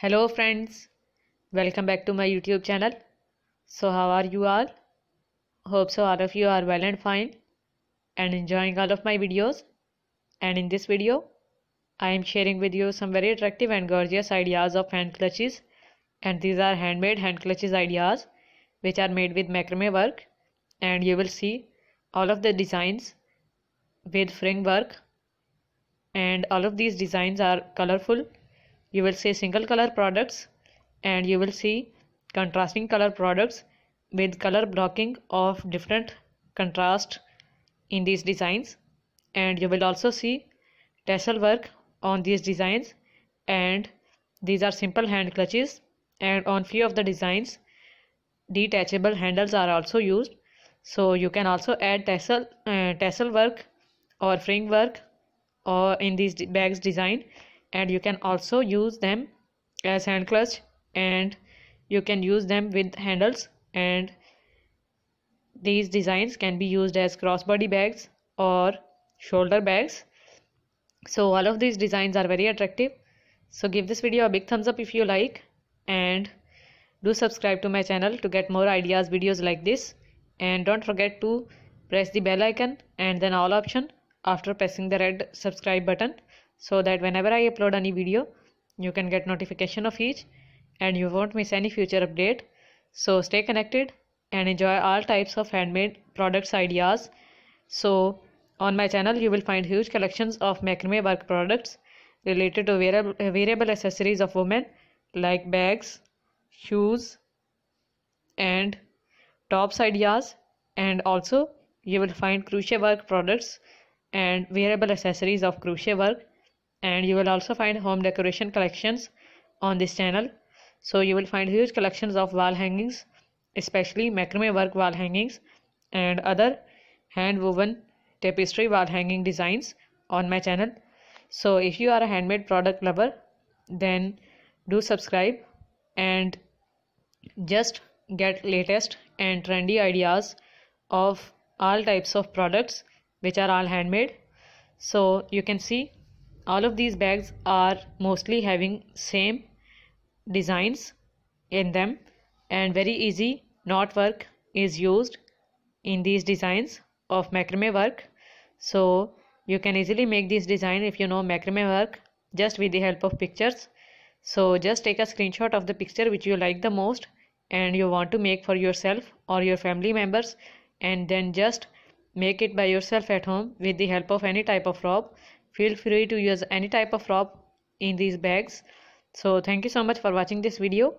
hello friends welcome back to my youtube channel so how are you all hope so all of you are well and fine and enjoying all of my videos and in this video i am sharing with you some very attractive and gorgeous ideas of hand clutches and these are handmade hand clutches ideas which are made with macrame work and you will see all of the designs with fringe work and all of these designs are colorful you will see single color products and you will see contrasting color products with color blocking of different contrast in these designs and you will also see tassel work on these designs and these are simple hand clutches and on few of the designs detachable handles are also used so you can also add tassel uh, tassel work or fringe work or in these bags design and you can also use them as hand clutch and you can use them with handles and these designs can be used as crossbody bags or shoulder bags so all of these designs are very attractive so give this video a big thumbs up if you like and do subscribe to my channel to get more ideas videos like this and don't forget to press the bell icon and then all option after pressing the red subscribe button so that whenever I upload any video you can get notification of each and you won't miss any future update. So stay connected and enjoy all types of handmade products ideas. So on my channel you will find huge collections of macrame work products related to wearable, wearable accessories of women like bags, shoes and tops ideas and also you will find crochet work products and wearable accessories of crochet work and you will also find home decoration collections on this channel so you will find huge collections of wall hangings especially macrame work wall hangings and other hand woven tapestry wall hanging designs on my channel so if you are a handmade product lover then do subscribe and just get latest and trendy ideas of all types of products which are all handmade so you can see all of these bags are mostly having same designs in them and very easy knot work is used in these designs of macrame work so you can easily make this design if you know macrame work just with the help of pictures so just take a screenshot of the picture which you like the most and you want to make for yourself or your family members and then just make it by yourself at home with the help of any type of rope feel free to use any type of rope in these bags so thank you so much for watching this video